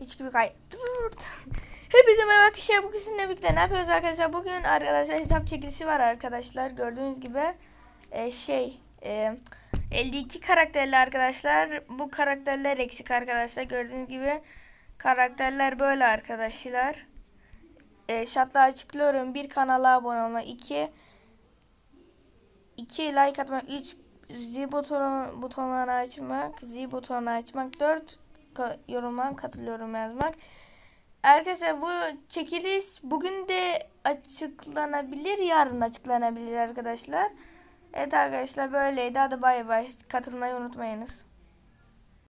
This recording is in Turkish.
Hiç gibi kay. Hepinize merhaba arkadaşlar. Bugün sizinle birlikte ne yapıyoruz arkadaşlar? Bugün arkadaşlar hesap çekilişi var arkadaşlar. Gördüğünüz gibi e, şey e, 52 karakterli arkadaşlar. Bu karakterler eksik arkadaşlar. Gördüğünüz gibi karakterler böyle arkadaşlar. E, şartla açıklıyorum. Bir kanala abone olma. 2 2 like atmak. 3 Z butonu, butonlarını açmak. Z butonunu açmak. 4 yoruma katılıyorum yazmak. Arkadaşlar bu çekiliş bugün de açıklanabilir, yarın açıklanabilir arkadaşlar. Evet arkadaşlar böyleydi. Hadi bay bay. Katılmayı unutmayınız.